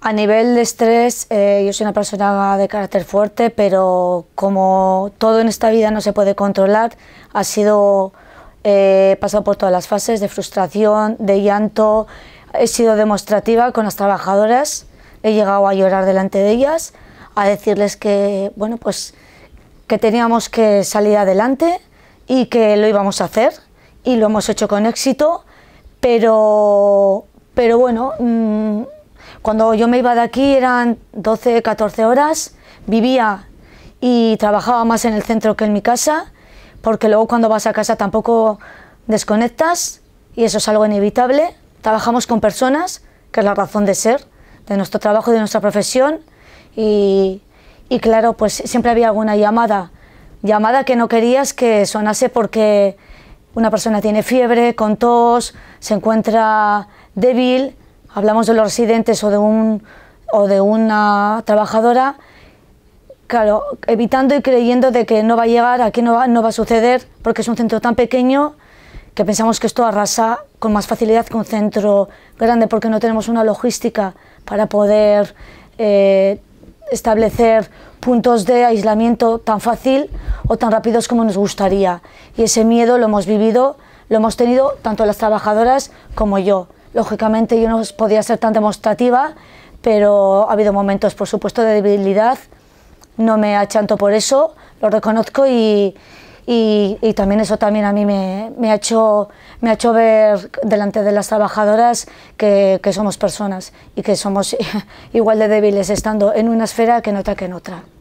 A nivel de estrés, eh, yo soy una persona de carácter fuerte, pero como todo en esta vida no se puede controlar, ha sido eh, pasado por todas las fases de frustración, de llanto, he sido demostrativa con las trabajadoras, he llegado a llorar delante de ellas, a decirles que bueno pues que teníamos que salir adelante y que lo íbamos a hacer y lo hemos hecho con éxito, pero pero bueno. Mm, cuando yo me iba de aquí eran 12, 14 horas, vivía y trabajaba más en el centro que en mi casa, porque luego cuando vas a casa tampoco desconectas y eso es algo inevitable. Trabajamos con personas, que es la razón de ser, de nuestro trabajo y de nuestra profesión. Y, y, claro, pues siempre había alguna llamada, llamada que no querías que sonase porque una persona tiene fiebre, con tos, se encuentra débil hablamos de los residentes o de, un, o de una trabajadora, claro, evitando y creyendo de que no va a llegar, aquí no va, no va a suceder, porque es un centro tan pequeño que pensamos que esto arrasa con más facilidad que un centro grande, porque no tenemos una logística para poder eh, establecer puntos de aislamiento tan fácil o tan rápidos como nos gustaría. Y ese miedo lo hemos vivido, lo hemos tenido tanto las trabajadoras como yo. Lógicamente yo no podía ser tan demostrativa, pero ha habido momentos, por supuesto, de debilidad. No me achanto por eso, lo reconozco y, también eso también a mí me, ha hecho, me ha hecho ver delante de las trabajadoras que, que somos personas y que somos igual de débiles estando en una esfera que en otra que en otra.